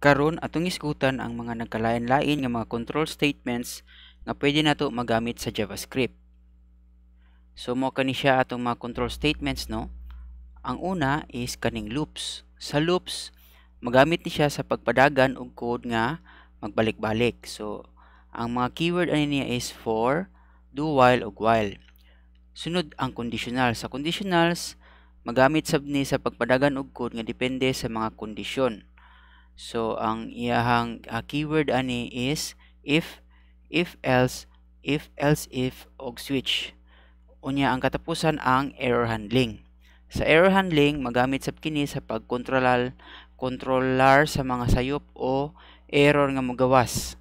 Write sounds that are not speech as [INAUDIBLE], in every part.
Karon atong iskutan ang mga nagkalain-lain nga mga control statements nga pwede nato magamit sa JavaScript. So mo kani siya atong mga control statements no. Ang una is kaning loops. Sa loops magamit ni siya sa pagpadagan og code nga magbalik-balik. So ang mga keyword ani niya is for, do while ug while. Sunod ang conditional. Sa conditionals magamit sab ni sa pagpadagan og code nga depende sa mga kondisyon. So ang iyahang uh, keyword ani is if, if else, if else if og switch. Unya ang katapusan ang error handling. Sa error handling magamit sab kini sa pagkontrolal controller sa mga sayop o error nga mogawas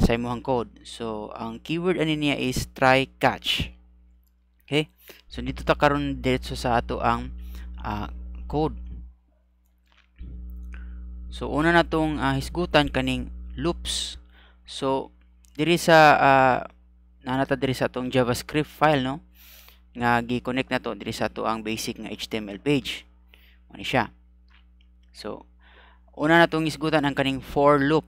sa imong code. So ang keyword ani niya is try catch. Okay? So dito ta karon diretso sa ato ang uh, code. So una na tong uh, hisgutan kaning loops. So diri sa uh, nanata diri sa tong JavaScript file no nga gi-connect na to diri sa to ang basic nga HTML page. Ani siya. So una na tong isgutan ang kaning for loop.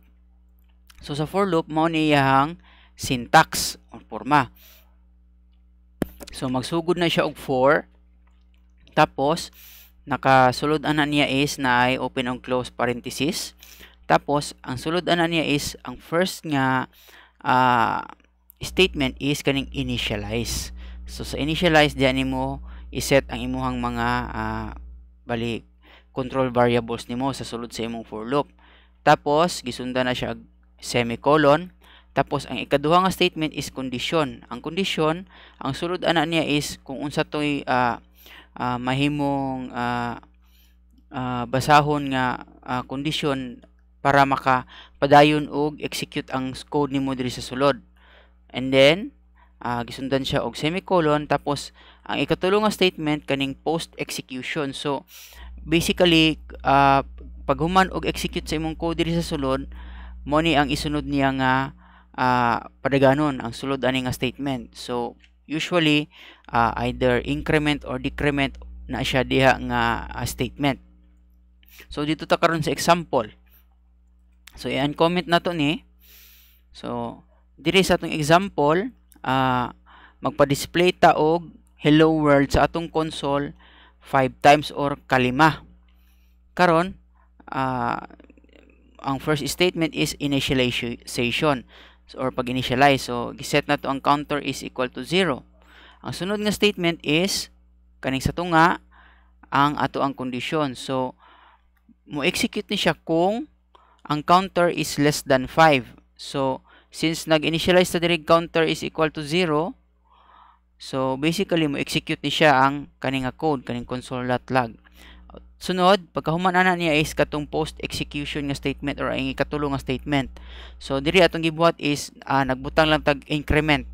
So sa for loop mao ni iyahang syntax or forma. So magsugod na siya og for tapos nakasulod ana niya is na ay open and close parenthesis. Tapos, ang sulod ana niya is ang first nga uh, ah, statement is kaning initialize. So, sa initialize, diyan mo iset ang imuhang mga uh, bali control variables nimo sa sulod sa imong for loop. Tapos, gisundan na siya semicolon. Tapos, ang ikaduhang statement is condition. Ang condition, ang sulod ana niya is kung unsa toy uh, uh, mahimong uh, uh, basahon nga uh, kondisyon para makapadayon padayon og execute ang code nimo diri sa sulod. And then uh, gisundan siya og semicolon tapos ang ikatulong statement kaning post execution. So basically uh, paghuman og execute sa imong code diri sa sulod mo ni ang isunod niya nga uh, padaganon ang sulod ani nga statement. So usually uh, either increment or decrement na siya diha nga uh, statement so dito ta karon sa example so i comment na to ni so diri sa atong example uh, magpa-display ta og hello world sa atong console 5 times or kalima karon uh, ang first statement is initialization So, or pag initialize. So, giset na to ang counter is equal to 0. Ang sunod nga statement is kaning sa tunga ang ato ang kondisyon. So, mo execute ni siya kung ang counter is less than 5. So, since nag-initialize na direct counter is equal to 0, so basically mo execute ni siya ang kaning code, kaning console.log. Sunod, pagkahuman ana niya is katong post execution nga statement or ang ikatulo nga statement. So diri atong gibuhat is uh, nagbutang lang tag increment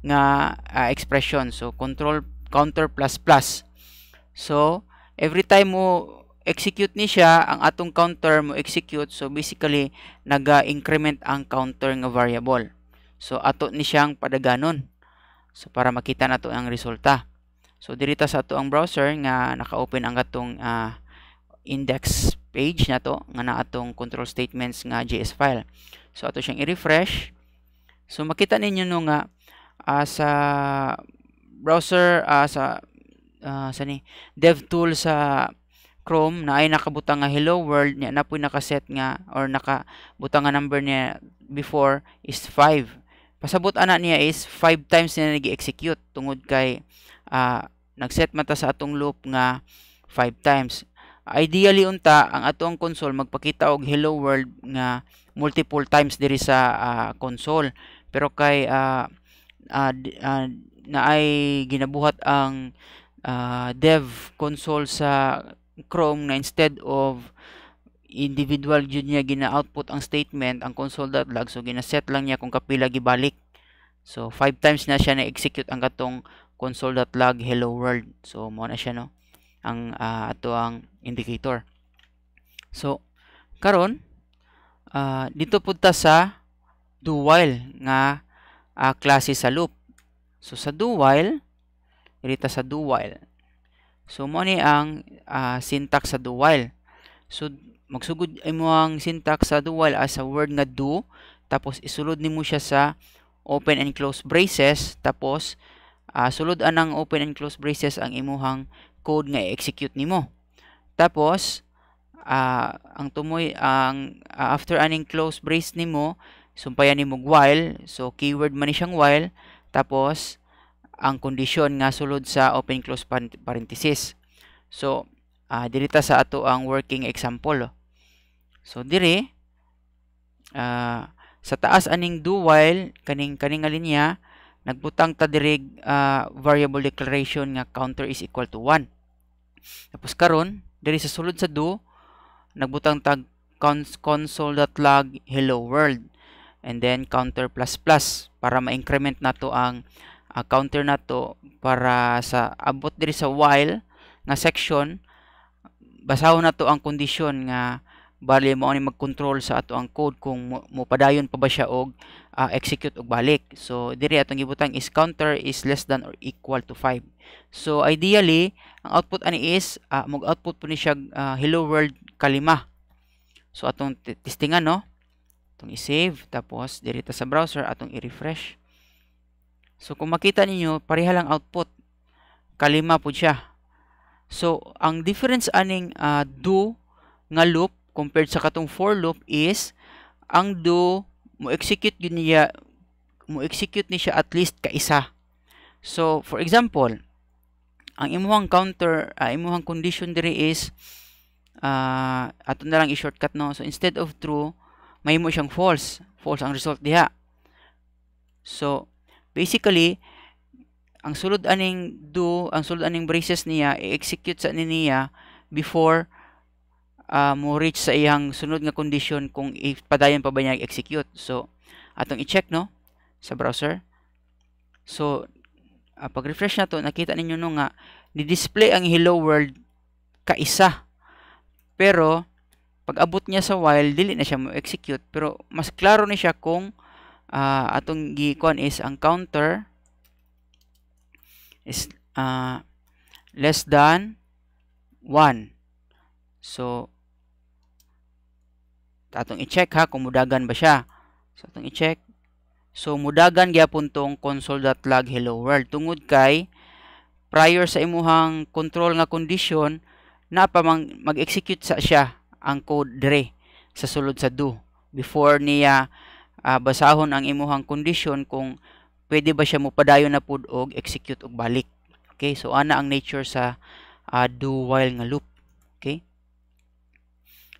nga uh, expression. So control counter plus plus. So every time mo execute ni siya ang atong counter mo execute so basically naga-increment ang counter nga variable. So ato ni siyang padaganon. So para makita nato ang resulta. So dirita sa ato ang browser nga naka-open ang katong uh, ah, index page na to nga na atong control statements nga JS file. So ato siyang i-refresh. So makita ninyo no nga uh, sa browser uh, sa uh, sa ni DevTool sa Chrome na ay nakabutang nga hello world niya na po nakaset nga or nakabutang nga number niya before is 5. Pasabot ana niya is 5 times niya nag-execute tungod kay uh, nagset mata sa atong loop nga 5 times. Ideally unta ang atong console magpakita og hello world nga multiple times diri sa uh, console pero kay uh, ah, uh, ah, uh, na ay ginabuhat ang uh, dev console sa Chrome na instead of individual jud niya gina-output ang statement ang console.log so gina-set lang niya kung kapila gibalik so 5 times na siya na execute ang katong console.log hello world so mo na siya no ang uh, ato ang indicator so karon uh, dito punta sa do while nga uh, klase sa loop so sa do while irita sa do while so mo ni ang uh, syntax sa do while so magsugod imo ang syntax sa do while as a word nga do tapos isulod nimo siya sa open and close braces tapos uh, sulod anang open and close braces ang imuhang code nga execute nimo. Tapos uh, ang tumoy ang uh, after aning close brace nimo, sumpayan nimo while, so keyword man ni siyang while, tapos ang kondisyon nga sulod sa open close parenthesis. So uh, ah, diri ta sa ato ang working example. So diri uh, sa taas aning do while kaning kaning linya nagbutang ta diri uh, variable declaration nga counter is equal to 1. Tapos karon, diri sa sulod sa do, nagbutang tag console.log hello world and then counter plus plus para ma-increment nato ang uh, counter nato para sa abot diri sa while nga section basahon nato ang kondisyon nga bali mao ni mag sa ato ang code kung mopadayon pa ba siya og uh, execute og balik so diri atong gibutang is counter is less than or equal to 5 so ideally ang output ani is uh, ah, mag output po ni siya uh, hello world kalima so atong testingan no atong i-save tapos diri ta sa browser atong i-refresh so kung makita ninyo pareha lang output kalima po siya so ang difference aning uh, do nga loop compared sa katong for loop is ang do mo execute yun niya mo execute ni siya at least ka isa. So for example, ang imuhang counter uh, imuhang condition diri is uh, ato na lang i-shortcut no. So instead of true, may mo siyang false. False ang result diha. So basically ang sulod aning do, ang sulod aning braces niya i-execute sa niya before uh, mo reach sa iyang sunod nga condition kung ipadayon pa ba niya execute so atong i-check no sa browser so uh, ah, pag refresh nato nakita ninyo no nga ni display ang hello world kaisa pero pag abot niya sa while dili na siya mo execute pero mas klaro ni siya kung uh, atong gikon is ang counter is uh, less than 1 so atong i-check ha kung mudagan ba siya so atong i-check so mudagan gyapon tong console.log hello world tungod kay prior sa imuhang control nga condition na pa mag-execute sa siya ang code dire sa sulod sa do before niya uh, basahon ang imuhang condition kung pwede ba siya mupadayon na pud og execute og balik okay so ana ang nature sa uh, do while nga loop okay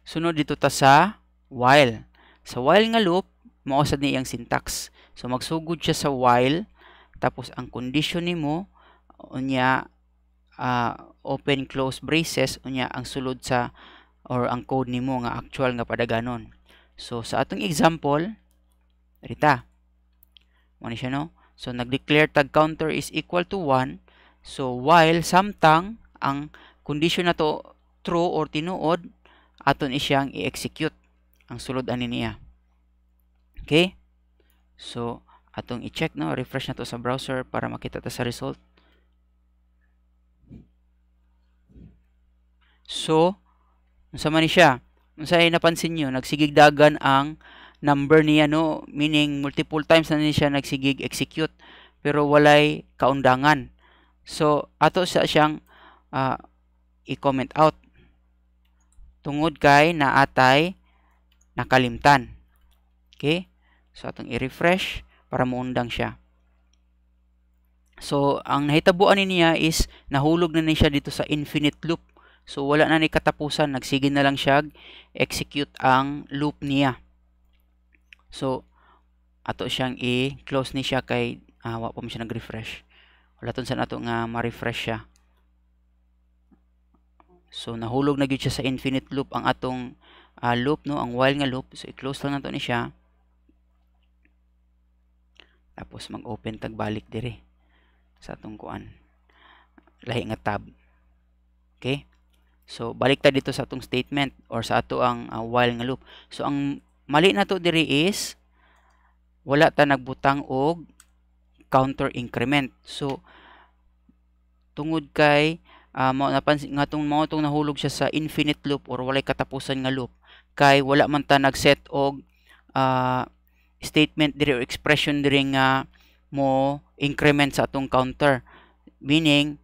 sunod dito ta sa while. Sa while nga loop, mausad ni iyang syntax. So magsugod siya sa while tapos ang condition nimo unya uh, open close braces unya ang sulod sa or ang code nimo nga actual nga padaganon. So sa atong example, rita. Mo siya no? So nag-declare tag counter is equal to 1. So while samtang ang condition na to true or tinuod aton isyang i-execute ang sulod ani niya. Okay? So, atong i-check no, refresh na to sa browser para makita ta sa result. So, unsa man ni siya? Unsa ay napansin niyo, nagsigig dagan ang number niya no, meaning multiple times na ni siya nagsigig execute pero walay kaundangan. So, ato sa siyang uh, i-comment out tungod kay naatay nakalimtan. Okay? So, atong i-refresh para muundang siya. So, ang nahitabuan ni niya is nahulog na ni siya dito sa infinite loop. So, wala na ni katapusan. Nagsige na lang siya execute ang loop niya. So, ato siyang i-close ni siya kay ah, wa pa mo siya nag-refresh. Wala tun sa nato nga ma-refresh siya. So, nahulog na gyud siya sa infinite loop ang atong uh, loop no ang while nga loop so i-close lang nato ni siya tapos mag-open tag balik dire sa atong kuan lahi nga tab okay so balik ta dito sa atong statement or sa ato ang uh, while nga loop so ang mali nato dire is wala ta nagbutang og counter increment so tungod kay uh, napansin nga tong mao tong nahulog siya sa infinite loop or walay katapusan nga loop kay wala man ta nagset og uh, statement diri or expression diri nga mo increment sa atong counter meaning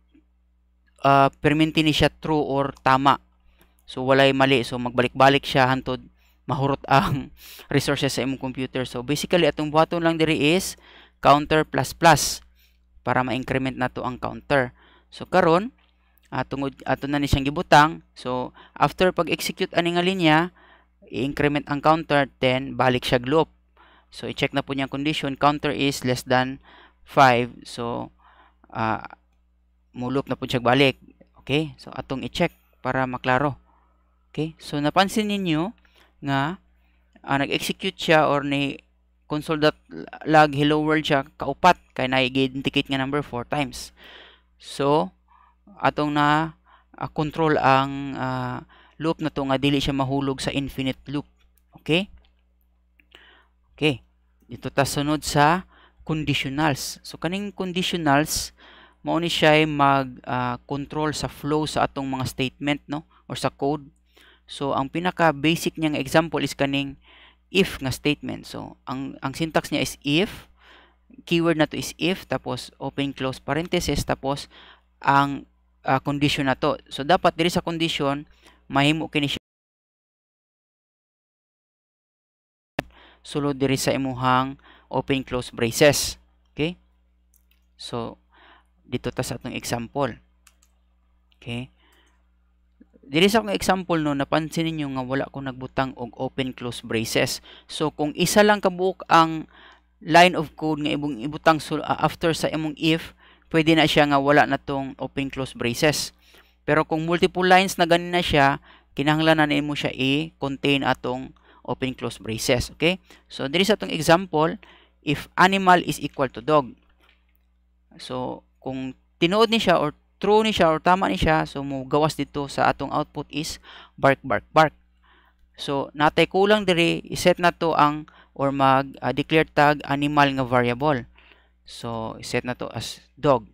uh, perminti ni siya true or tama so walay mali so magbalik-balik siya hantod mahurot [LAUGHS] ang resources sa imong computer so basically atong buhaton lang diri is counter plus plus para ma-increment nato ang counter so karon uh, tungod ato na ni siyang gibutang so after pag execute ani nga linya i-increment ang counter then balik siya loop. So, i-check na po niya ang condition. Counter is less than 5. So, uh, mulup na po siya balik. Okay? So, atong i-check para maklaro. Okay? So, napansin ninyo nga uh, nag-execute siya or ni console.log hello world siya kaupat kay na i-indicate nga number 4 times. So, atong na uh, control ang uh, loop na to nga dili siya mahulog sa infinite loop. Okay? Okay. Dito ta sunod sa conditionals. So kaning conditionals mao ni siya mag uh, control sa flow sa atong mga statement no or sa code. So ang pinaka basic niyang example is kaning if nga statement. So ang ang syntax niya is if keyword na to is if tapos open close parenthesis tapos ang uh, condition na to. So dapat diri sa condition mahimo kini siya sulod diri sa imuhang open close braces okay so dito ta sa atong example okay diri sa akong example no napansin ninyo nga wala ko nagbutang og open close braces so kung isa lang kabuok ang line of code nga ibong ibutang ah, after sa imong if pwede na siya nga wala na tong open close braces pero kung multiple lines na ganin na siya, kinahanglan kinahanglanan mo siya i-contain atong open close braces. Okay? So, diri is atong example, if animal is equal to dog. So, kung tinuod ni siya or true ni siya or tama ni siya, so mo gawas dito sa atong output is bark, bark, bark. So, natay kulang diri, iset na to ang or mag-declare ah, tag animal nga variable. So, iset na to as dog.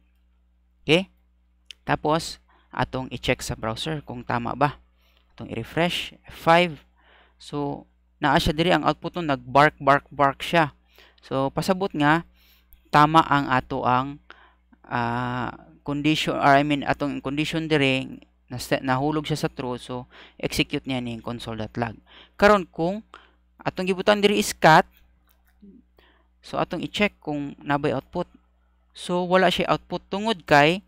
Okay? Tapos, atong i-check sa browser kung tama ba atong i-refresh F5 so naa siya diri ang output nun nag bark bark bark siya so pasabot nga tama ang ato ang uh, condition or I mean atong condition diri nahulog siya sa true so execute niya ning console.log karon kung atong gibutan diri is cut, so atong i-check kung nabay output so wala siya output tungod kay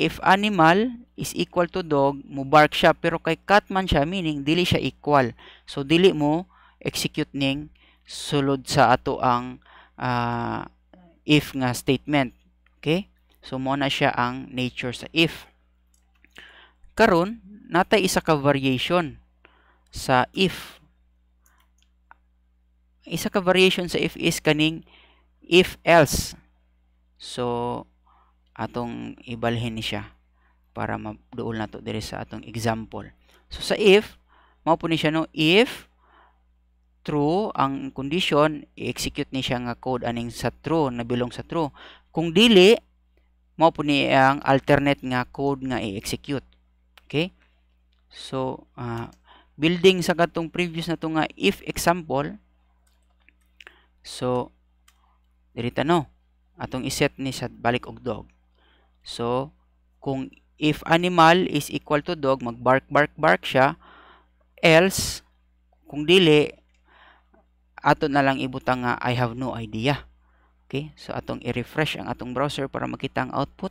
if animal is equal to dog, mo bark siya pero kay cat man siya meaning dili siya equal. So dili mo execute ning sulod sa ato ang uh, if nga statement. Okay? So mo na siya ang nature sa if. Karon natay isa ka variation sa if. Isa ka variation sa if is kaning if else. So atong ibalhin ni siya para maduol nato dire sa atong example. So sa if, mao po ni siya no if true ang condition, i-execute ni siya nga code aning sa true, nabilong sa true. Kung dili, mao po ni ang alternate nga code nga i-execute. Okay? So, uh, building sa katong previous na nga if example, so, diri no, atong iset ni sa balik og dog. So, kung if animal is equal to dog, mag-bark, bark, bark siya. Else, kung dili, ato na lang ibutang nga, I have no idea. Okay? So, atong i-refresh ang atong browser para makita ang output.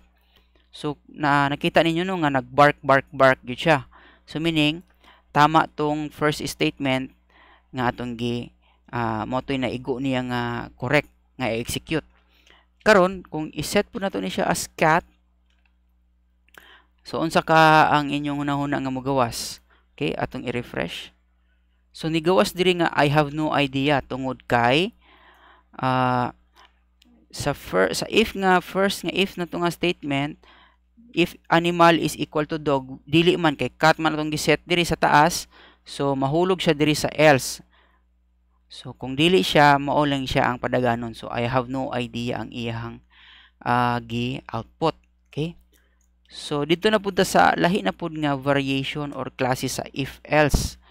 So, na nakita ninyo no nga nag-bark, bark, bark yun siya. So, meaning, tama tong first statement nga atong gi uh, motoy na igo niya nga correct nga execute karon kung iset po nato ni siya as cat So unsa ka ang inyong hunahuna nga mogawas? Okay, atong i-refresh. So nigawas diri nga I have no idea tungod kay uh, sa first sa if nga first nga if na nga statement if animal is equal to dog dili man kay cat man atong giset diri sa taas so mahulog siya diri sa else so kung dili siya mao lang siya ang padaganon so i have no idea ang iyang uh, ah, gi output okay So, dito na punta sa lahi na pud nga variation or klase sa if-else.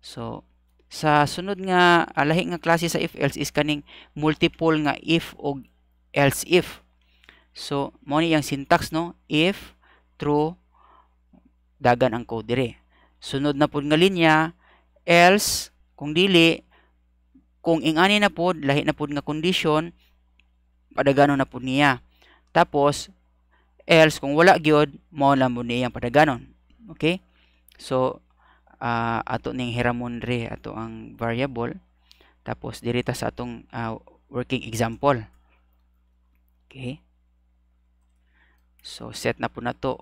So, sa sunod nga ah, lahi nga klase sa if-else is kaning multiple nga if o else if. So, mo ni yang syntax no, if, true, dagan ang code dire. Sunod na pud nga linya, else kung dili kung ingani na pud lahi na pud nga condition padagano na pud niya. Tapos Else, kung wala gyud, mo na mo ni ang padaganon. Okay? So, uh, ato ning hiramon re ato ang variable. Tapos, dirita sa atong uh, working example. Okay? So, set na po na to.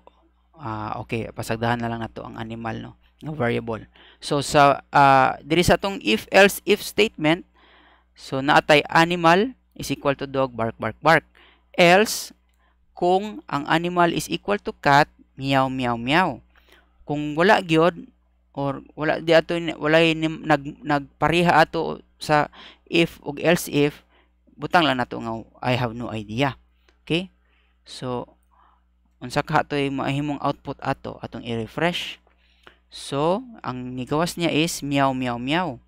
Uh, okay, pasagdahan na lang na to ang animal, no? Na variable. So, sa, uh, diri sa itong if-else if statement, so, naatay animal is equal to dog, bark, bark, bark. Else, kung ang animal is equal to cat, meow meow meow. Kung wala gyud or wala di ato wala ni, nag nagpareha ato sa if ug else if butang lang nato nga I have no idea. Okay? So unsa ka ato maahimong output ato atong i-refresh. So ang nigawas niya is meow meow meow.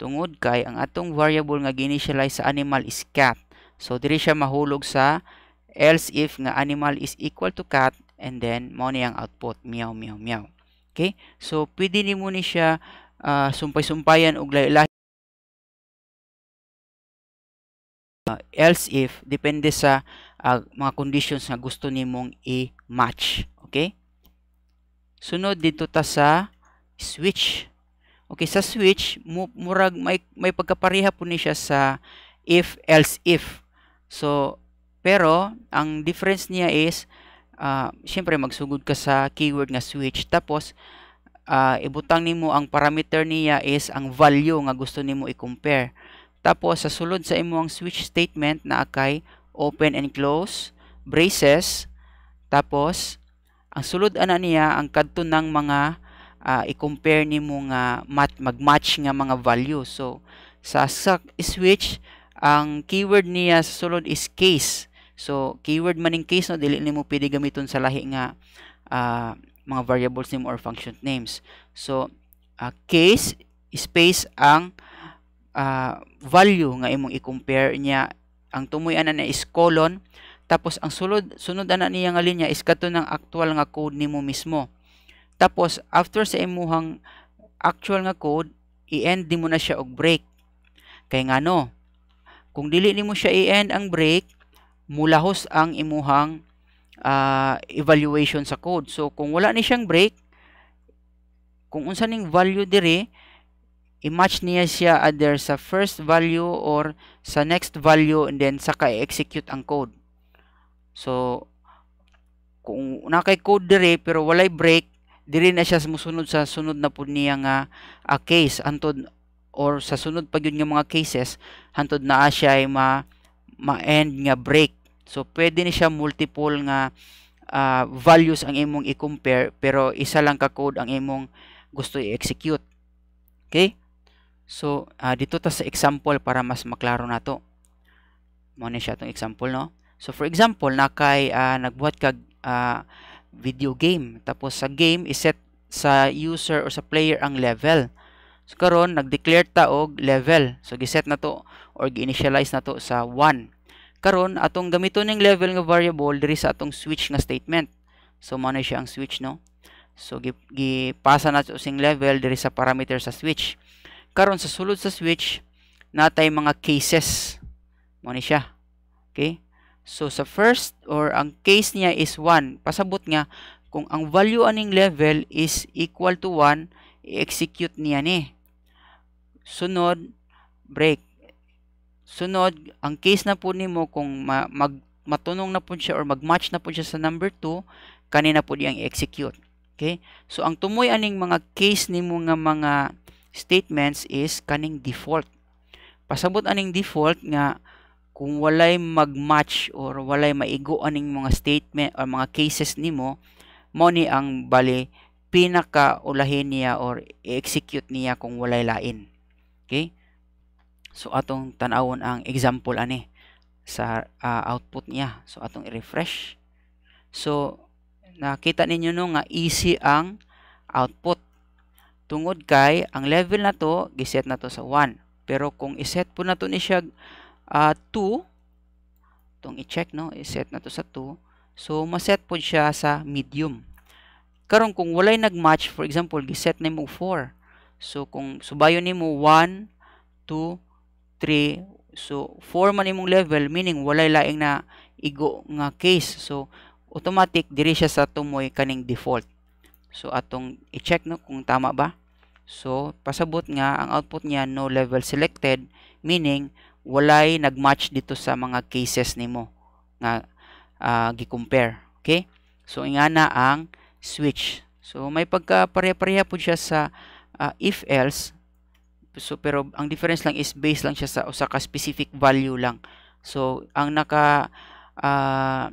Tungod kay ang atong variable nga ginitialize sa animal is cat. So diri siya mahulog sa Else if nga animal is equal to cat and then mo ni ang output meow meow meow. Okay? So pwede ni mo ni siya uh, sumpay-sumpayan og lahi uh, ah, else if depende sa uh, mga conditions nga gusto nimong i-match. Okay? Sunod dito ta sa switch. Okay, sa switch murag may may pagkapareha po ni siya sa if else if. So pero, ang difference niya is, uh, ah, syempre magsugod ka sa keyword nga switch. Tapos, uh, ibutang nimo ang parameter niya is ang value nga gusto nimo i-compare. Tapos, sa sulod sa imo ang switch statement na akay open and close, braces, tapos, ang sulod ana niya ang kadto ng mga uh, i-compare nimo nga mat, mag-match nga mga value. So, sa switch, ang keyword niya sa sulod is case. So, keyword maning case no dili nimo pwede gamiton sa lahi nga uh, mga variables name or function names. So, uh, case space ang uh, value nga imong i-compare niya ang tumoy ana na is colon tapos ang sulod sunod ana niya nga linya is kato ng actual nga code nimo mismo tapos after sa imuhang actual nga code i-end mo na siya og break kay ngano kung dili nimo siya i-end ang break mulahos ang imuhang uh, evaluation sa code. So kung wala ni siyang break, kung unsa ning value dire, i-match niya siya either sa first value or sa next value and then saka i-execute ang code. So kung na kay code dire pero walay break, dire na siya musunod sa sunod na pud niya nga a ah, case antod or sa sunod pa gyud nga mga cases hantod na siya ay ma ma-end nga break So pwede ni siya multiple nga uh, values ang imong i-compare pero isa lang ka code ang imong gusto i-execute. Okay? So uh, dito ta sa example para mas maklaro nato. Mo ni siya tong example no. So for example, nakay uh, ah, nagbuhat kag uh, video game tapos sa game iset sa user or sa player ang level. So karon nag-declare ta og level. So giset na to or gi-initialize na to sa 1 karon atong gamiton ning level nga variable diri sa atong switch nga statement so mao na siya ang switch no so gipasa na using level diri sa parameter sa switch karon sa sulod sa switch natay mga cases mao ni siya okay so sa first or ang case niya is 1 pasabot nga kung ang value aning level is equal to 1 i-execute niya ni sunod break Sunod, ang case na po nimo kung ma mag matunong na po siya or mag-match na po siya sa number 2, kanina po diyang execute. Okay? So ang tumoy aning mga case nimo nga mga statements is kaning default. Pasabot aning default nga kung walay mag-match or walay maigo aning mga statement or mga cases nimo, mo ni ang bali pinaka ulahin niya or execute niya kung walay lain. Okay? So atong tanawon ang example ani sa uh, output niya. So atong i-refresh. So nakita ninyo no nga easy ang output. Tungod kay ang level na to giset na to sa 1. Pero kung iset po na to ni siya uh, ah, 2 tong i-check no, iset na to sa 2. So ma-set po siya sa medium. Karon kung walay nag-match, for example, giset nimo 4. So kung subayon nimo 1 2 3. So, 4 man imong level, meaning walay laing na igo nga case. So, automatic, diri siya sa tumoy kaning default. So, atong i-check no kung tama ba. So, pasabot nga, ang output niya, no level selected, meaning, walay nagmatch dito sa mga cases nimo nga uh, gi-compare. Okay? So, ingana ang switch. So, may pagka pare-pareha po siya sa uh, if-else So, pero ang difference lang is based lang siya sa usa ka specific value lang. So, ang naka uh,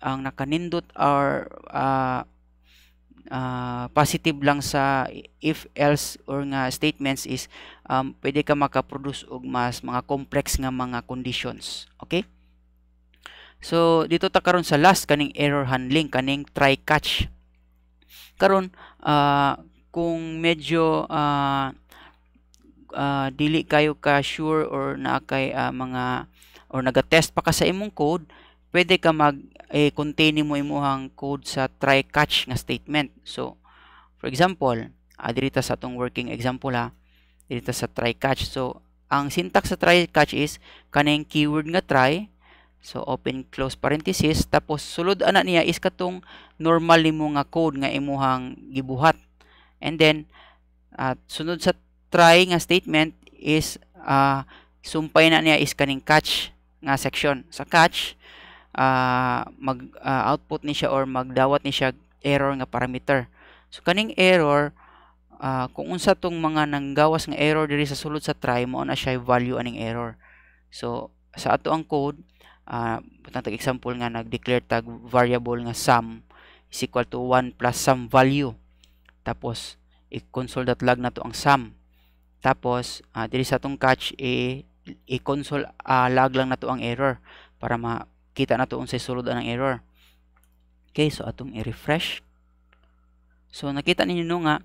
ang nakanindot or uh, uh, positive lang sa if else or nga statements is um, pwede ka makaproduce og mas mga complex nga mga conditions. Okay? So dito ta karon sa last kaning error handling kaning try catch. Karon uh, kung medyo uh, uh, dili kayo ka sure or na kay uh, mga or nagatest pa ka sa imong code pwede ka mag eh, contain mo imong code sa try catch nga statement so for example uh, ah, dirita sa atong working example ha dirita sa try catch so ang syntax sa try catch is kaning keyword nga try So, open close parenthesis. Tapos, sulod ana niya is katong normal nimo nga code nga imuhang gibuhat. And then, at uh, sunod sa trying a statement is uh, sumpay na niya is kaning catch nga section. Sa catch, uh, ah, mag-output ah, ni siya or magdawat ni siya error nga parameter. So, kaning error, uh, kung unsa tong mga nanggawas nga error diri sa sulod sa try, mo na siya value aning error. So, sa ato ang code, uh, tag example nga nag-declare tag variable nga sum is equal to 1 plus sum value. Tapos, i-console.log na to ang sum. Tapos, uh, ah, dili sa tong catch, i, eh, i console uh, ah, log lang na to ang error para makita na to unsa sulod ang error. Okay, so atong i-refresh. So, nakita ninyo no nga,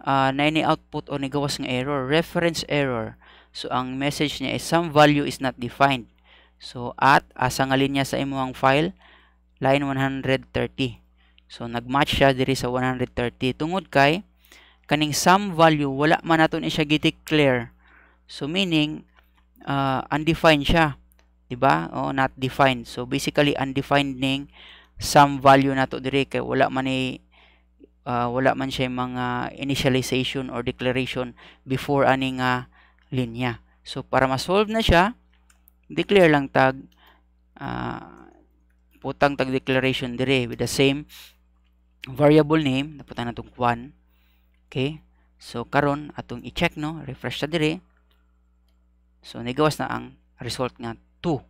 uh, na ini output o nigawas ng error, reference error. So, ang message niya is some value is not defined. So, at asangalin niya sa imong file, line 130. So, nagmatch siya diri sa 130. Tungod kay, kaning sum value wala man naton siya gi-declare. So meaning uh, undefined siya, 'di ba? Oh, not defined. So basically undefined ning sum value nato dire kay wala man ni uh, wala man siya mga initialization or declaration before aning uh, linya. So para ma-solve na siya, declare lang tag uh, putang tag declaration dire with the same variable name naputan natong kwan Okay? So karon atong i-check no, refresh ta dire. So nigawas na ang result nga 2.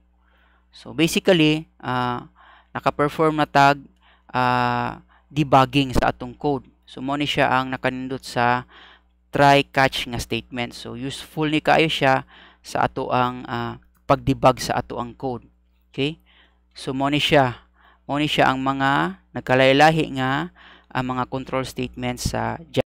So basically, uh, naka-perform na tag uh, debugging sa atong code. So mo ni siya ang nakanindot sa try catch nga statement. So useful ni kayo siya sa ato ang uh, pag-debug sa ato ang code. Okay? So mo ni siya, mo ni siya ang mga nagkalahi-lahi nga ang mga control statements sa